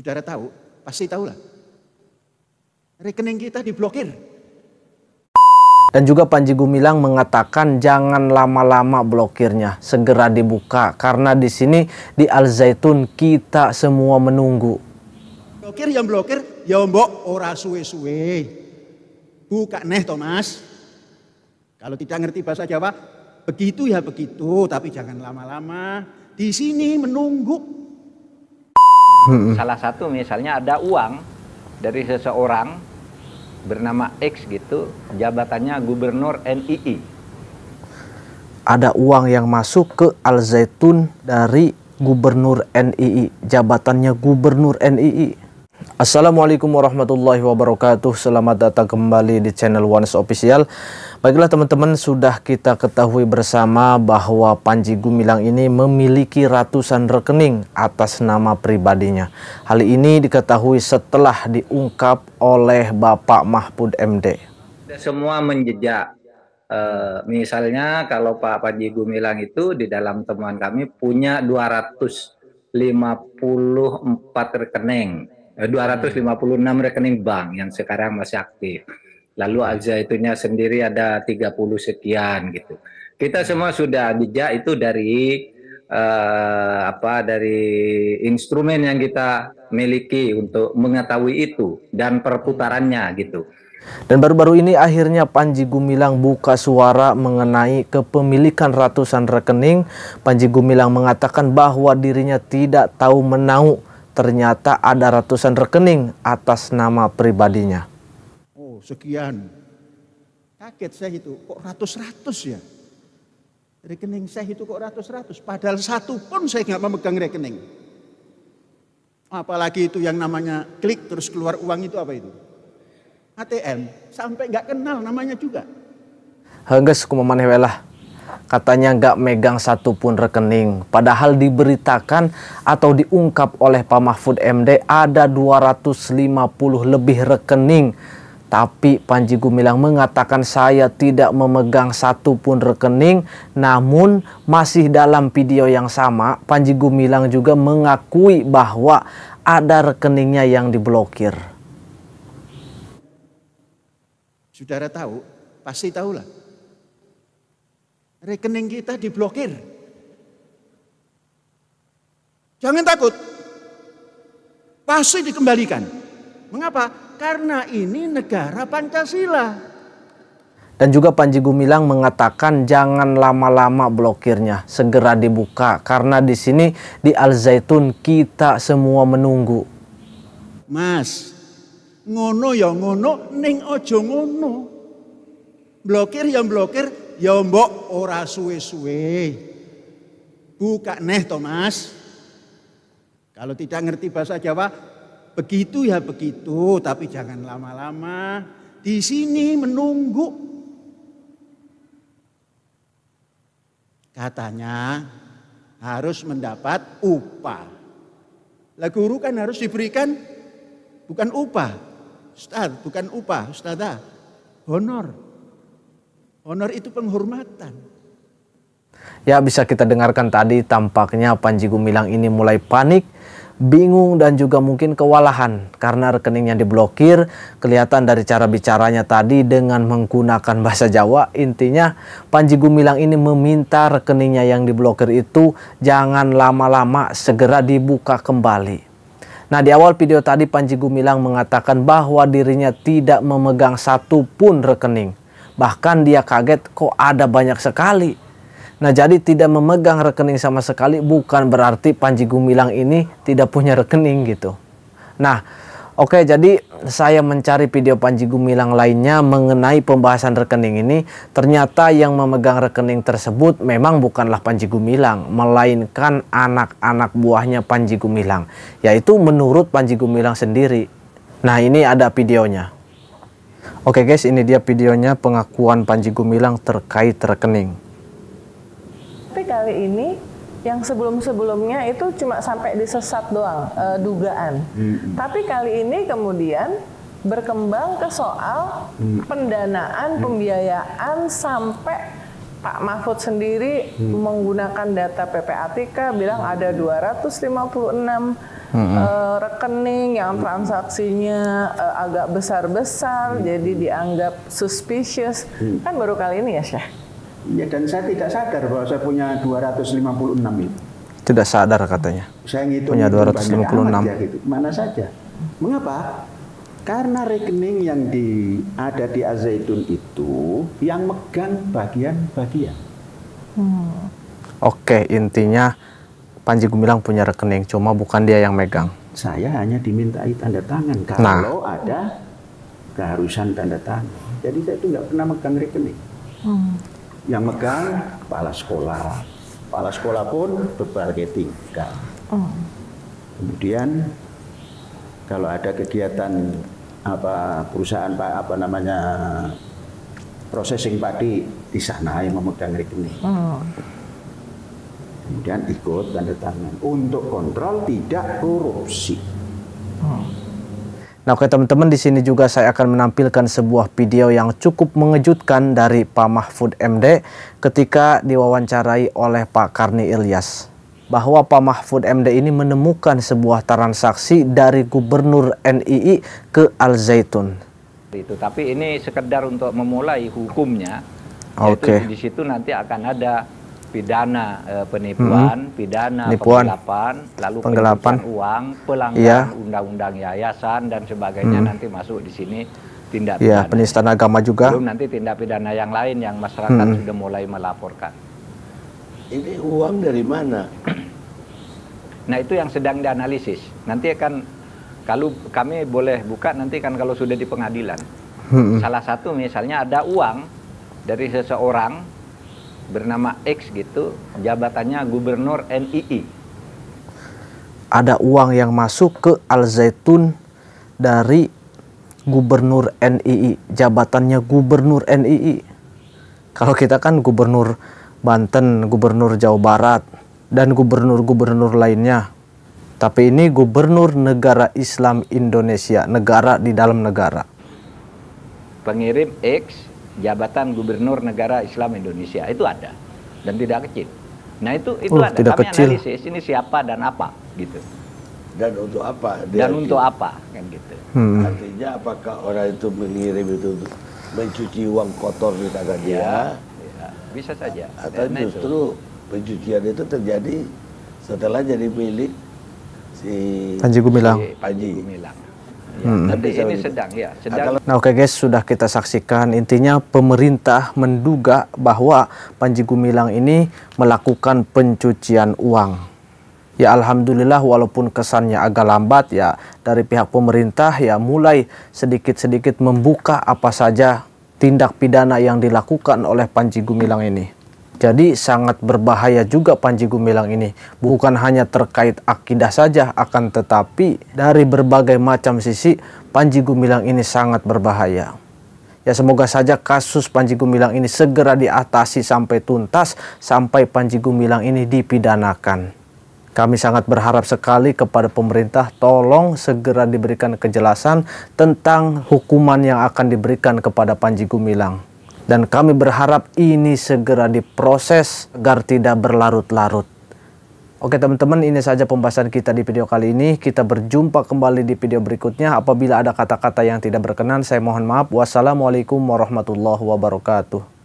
Saudara tahu? Pasti tahulah. Rekening kita diblokir. Dan juga Panji Gumilang mengatakan jangan lama-lama blokirnya, segera dibuka karena di sini di Al Zaitun kita semua menunggu. Blokir yang blokir ya mbok ora suwe-suwe. Buka neh Thomas. Kalau tidak ngerti bahasa Jawa, begitu ya begitu, tapi jangan lama-lama. Di sini menunggu Hmm. Salah satu misalnya ada uang dari seseorang bernama X gitu, jabatannya gubernur NII. Ada uang yang masuk ke Al Zaitun dari gubernur NII, jabatannya gubernur NII. Assalamualaikum warahmatullahi wabarakatuh Selamat datang kembali di channel Ones Official Baiklah teman-teman sudah kita ketahui bersama bahwa Panji Gumilang ini memiliki ratusan rekening atas nama pribadinya Hal ini diketahui setelah diungkap oleh Bapak Mahfud MD Semua menjejak e, Misalnya kalau Pak Panji Gumilang itu di dalam temuan kami punya 254 rekening 256 eh, hmm. rekening bank yang sekarang masih aktif. Lalu hmm. aja itunya sendiri ada 30 sekian gitu. Kita hmm. semua sudah bijak itu dari uh, apa dari instrumen yang kita miliki untuk mengetahui itu dan perputarannya gitu. Dan baru-baru ini akhirnya Panji Gumilang buka suara mengenai kepemilikan ratusan rekening. Panji Gumilang mengatakan bahwa dirinya tidak tahu menau ternyata ada ratusan rekening atas nama pribadinya. Oh, sekian. Kaget saya itu, kok ratus-ratus ya? Rekening saya itu kok ratus-ratus, padahal satu pun saya nggak memegang rekening. Apalagi itu yang namanya klik terus keluar uang itu apa itu? ATM, sampai nggak kenal namanya juga. Hengges kumamaneh katanya nggak megang satupun rekening. Padahal diberitakan atau diungkap oleh Pak Mahfud MD ada 250 lebih rekening. Tapi Panji Gumilang mengatakan saya tidak memegang satupun rekening Namun masih dalam video yang sama Panji Gumilang juga mengakui bahwa ada rekeningnya yang diblokir Saudara tahu? Pasti tahulah rekening kita diblokir. Jangan takut, pasti dikembalikan. Mengapa? Karena ini negara Pancasila. Dan juga Panji Gumilang mengatakan jangan lama-lama blokirnya, segera dibuka karena di sini di Al Zaitun kita semua menunggu. Mas, ngono ya ngono, ning ojo ngono. Blokir ya blokir, ya mbok ora suwe-suwe. Buka neh Thomas Kalau tidak ngerti bahasa Jawa, begitu ya begitu, tapi jangan lama-lama. Di sini menunggu. Katanya harus mendapat upah. Lah guru kan harus diberikan bukan upah. Ustaz, bukan upah, ustazah. Honor. Honor itu penghormatan. Ya bisa kita dengarkan tadi tampaknya Panji Gumilang ini mulai panik, bingung dan juga mungkin kewalahan karena rekeningnya diblokir. Kelihatan dari cara bicaranya tadi dengan menggunakan bahasa Jawa intinya Panji Gumilang ini meminta rekeningnya yang diblokir itu jangan lama-lama segera dibuka kembali. Nah di awal video tadi Panji Gumilang mengatakan bahwa dirinya tidak memegang satu pun rekening Bahkan dia kaget kok ada banyak sekali. Nah jadi tidak memegang rekening sama sekali bukan berarti Panji Gumilang ini tidak punya rekening gitu. Nah oke okay, jadi saya mencari video Panji Gumilang lainnya mengenai pembahasan rekening ini. Ternyata yang memegang rekening tersebut memang bukanlah Panji Gumilang. Melainkan anak-anak buahnya Panji Gumilang. Yaitu menurut Panji Gumilang sendiri. Nah ini ada videonya. Oke guys, ini dia videonya pengakuan Panji Gumilang terkait rekening. Tapi kali ini yang sebelum-sebelumnya itu cuma sampai disesat doang e, dugaan. Hmm. Tapi kali ini kemudian berkembang ke soal hmm. pendanaan, hmm. pembiayaan sampai Pak Mahfud sendiri hmm. menggunakan data PPATK bilang ada 256 hmm. uh, rekening yang transaksinya uh, agak besar-besar, hmm. jadi dianggap suspicious. Hmm. Kan baru kali ini ya, Syah? Ya, dan saya tidak sadar bahwa saya punya 256 itu. Tidak sadar katanya. Saya ngitung punya 256. Ya, gitu. Mana saja. Mengapa? Karena rekening yang di ada di Azaitun itu yang megang bagian-bagian. Hmm. Oke, intinya Panji Gumilang punya rekening, cuma bukan dia yang megang. Saya hanya dimintai tanda tangan nah. kalau nah. ada keharusan tanda tangan. Jadi saya itu nggak pernah megang rekening. Hmm. Yang megang kepala sekolah. Kepala sekolah pun berbargaining. Hmm. Oh. Kemudian kalau ada kegiatan apa perusahaan pak apa namanya processing padi di sana yang memegang rekening. Hmm kemudian ikut tanda tangan untuk kontrol tidak korupsi. Hmm. Nah, oke teman-teman di sini juga saya akan menampilkan sebuah video yang cukup mengejutkan dari Pak Mahfud MD ketika diwawancarai oleh Pak Karni Ilyas bahwa Pak Mahfud MD ini menemukan sebuah transaksi dari Gubernur NII ke Al Zaitun. Itu tapi ini sekedar untuk memulai hukumnya. Oke. Okay. Di situ nanti akan ada pidana eh, penipuan, hmm. pidana penipuan. penggelapan, lalu penggelapan uang, pelanggaran yeah. undang-undang yayasan dan sebagainya hmm. nanti masuk di sini tindak iya, pidana. penistaan agama juga. Belum nanti tindak pidana yang lain yang masyarakat hmm. sudah mulai melaporkan. Ini uang dari mana? Nah, itu yang sedang dianalisis. Nanti akan kalau kami boleh buka nanti kan kalau sudah di pengadilan. Hmm. Salah satu misalnya ada uang dari seseorang bernama X gitu, jabatannya gubernur NII. Ada uang yang masuk ke Al Zaitun dari gubernur NII, jabatannya gubernur NII. Kalau kita kan gubernur Banten, gubernur Jawa Barat, dan gubernur-gubernur lainnya. Tapi ini gubernur negara Islam Indonesia, negara di dalam negara. Pengirim X jabatan gubernur negara Islam Indonesia itu ada dan tidak kecil. Nah itu itu oh, ada. Tidak Kami kecil. analisis ini siapa dan apa gitu. Dan untuk apa? Dia dan untuk apa kan gitu. Hmm. Artinya apakah orang itu mengirim itu mencuci uang kotor di tangan ya, Ya, bisa saja. Atau dan nah, justru itu. pencucian itu terjadi setelah jadi milik si Panji Gumilang. Si iya, Panji Gumilang. Ya, hmm. Tapi ini sedang ya, nah, sedang. Nah, oke okay guys, sudah kita saksikan intinya pemerintah menduga bahwa Panji Gumilang ini melakukan pencucian uang. Ya alhamdulillah walaupun kesannya agak lambat ya dari pihak pemerintah ya mulai sedikit-sedikit membuka apa saja tindak pidana yang dilakukan oleh Panji Gumilang ini. Jadi sangat berbahaya juga Panji Gumilang ini. Bukan hanya terkait akidah saja, akan tetapi dari berbagai macam sisi Panji Gumilang ini sangat berbahaya. Ya semoga saja kasus Panji Gumilang ini segera diatasi sampai tuntas sampai Panji Gumilang ini dipidanakan. Kami sangat berharap sekali kepada pemerintah tolong segera diberikan kejelasan tentang hukuman yang akan diberikan kepada Panji Gumilang dan kami berharap ini segera diproses agar tidak berlarut-larut. Oke teman-teman ini saja pembahasan kita di video kali ini. Kita berjumpa kembali di video berikutnya. Apabila ada kata-kata yang tidak berkenan saya mohon maaf. Wassalamualaikum warahmatullahi wabarakatuh.